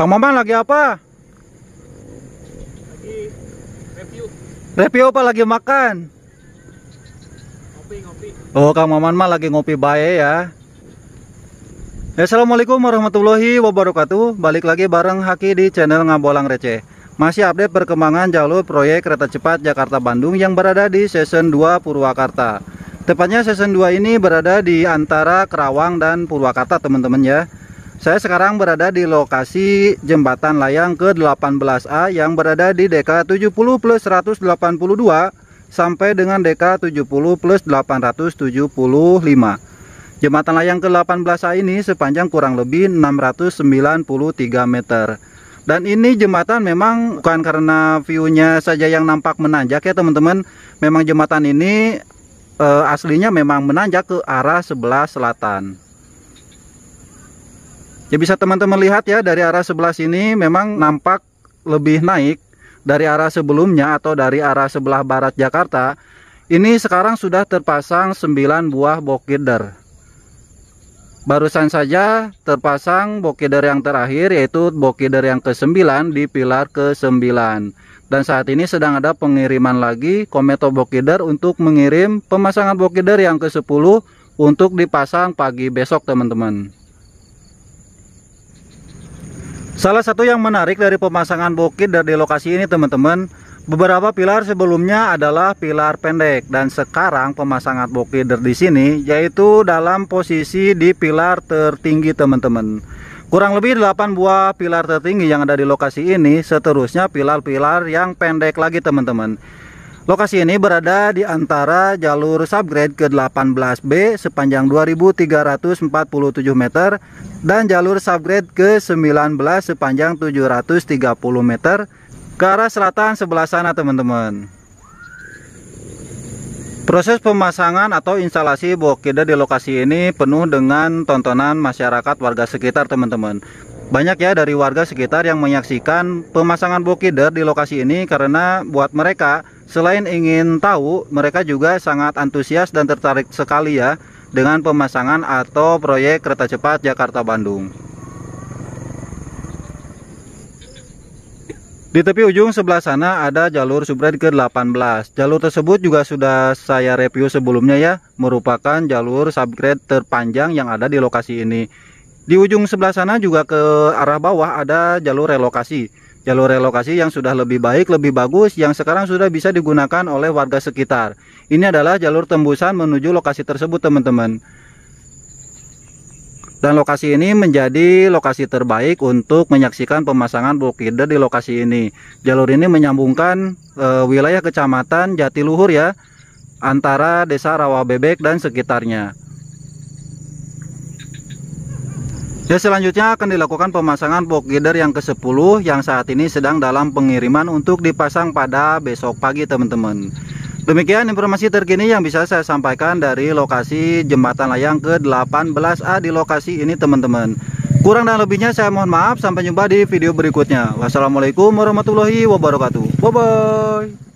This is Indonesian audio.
Kang Maman lagi apa? Lagi review. Review apa lagi makan? Ngopi, ngopi. Oh, Kang Maman mah lagi ngopi bae ya. Assalamualaikum warahmatullahi wabarakatuh. Balik lagi bareng Haki di channel Ngabolang Receh. Masih update perkembangan jalur proyek kereta cepat Jakarta-Bandung yang berada di season 2 Purwakarta. Tepatnya season 2 ini berada di antara Kerawang dan Purwakarta teman-teman ya saya sekarang berada di lokasi jembatan layang ke-18A yang berada di DK 70 plus 182 sampai dengan DK 70 plus 875. Jembatan layang ke-18A ini sepanjang kurang lebih 693 meter. Dan ini jembatan memang bukan karena view-nya saja yang nampak menanjak ya teman-teman. Memang jembatan ini e, aslinya memang menanjak ke arah sebelah selatan. Ya bisa teman-teman lihat ya dari arah sebelah sini memang nampak lebih naik dari arah sebelumnya atau dari arah sebelah barat Jakarta. Ini sekarang sudah terpasang 9 buah bokider. Barusan saja terpasang bokider yang terakhir yaitu bokider yang ke-9 di pilar ke-9. Dan saat ini sedang ada pengiriman lagi kometo bokider untuk mengirim pemasangan bokider yang ke-10 untuk dipasang pagi besok teman-teman. Salah satu yang menarik dari pemasangan bukit dari lokasi ini teman-teman Beberapa pilar sebelumnya adalah pilar pendek dan sekarang pemasangan bukit di sini yaitu dalam posisi di pilar tertinggi teman-teman Kurang lebih 8 buah pilar tertinggi yang ada di lokasi ini seterusnya pilar-pilar yang pendek lagi teman-teman Lokasi ini berada di antara jalur subgrade ke-18B sepanjang 2347 meter dan jalur subgrade ke-19 sepanjang 730 meter ke arah selatan sebelah sana teman-teman. Proses pemasangan atau instalasi bokeda di lokasi ini penuh dengan tontonan masyarakat warga sekitar teman-teman. Banyak ya dari warga sekitar yang menyaksikan pemasangan bokider di lokasi ini karena buat mereka Selain ingin tahu, mereka juga sangat antusias dan tertarik sekali ya dengan pemasangan atau proyek kereta cepat Jakarta-Bandung. Di tepi ujung sebelah sana ada jalur subred ke-18. Jalur tersebut juga sudah saya review sebelumnya ya, merupakan jalur subgrade terpanjang yang ada di lokasi ini. Di ujung sebelah sana juga ke arah bawah ada jalur relokasi jalur relokasi yang sudah lebih baik, lebih bagus, yang sekarang sudah bisa digunakan oleh warga sekitar. Ini adalah jalur tembusan menuju lokasi tersebut, teman-teman. Dan lokasi ini menjadi lokasi terbaik untuk menyaksikan pemasangan blokade di lokasi ini. Jalur ini menyambungkan e, wilayah kecamatan Jatiluhur ya, antara desa Rawabebek dan sekitarnya. Ya selanjutnya akan dilakukan pemasangan box girder yang ke-10 yang saat ini sedang dalam pengiriman untuk dipasang pada besok pagi teman-teman. Demikian informasi terkini yang bisa saya sampaikan dari lokasi jembatan layang ke-18A di lokasi ini teman-teman. Kurang dan lebihnya saya mohon maaf sampai jumpa di video berikutnya. Wassalamualaikum warahmatullahi wabarakatuh. Bye bye.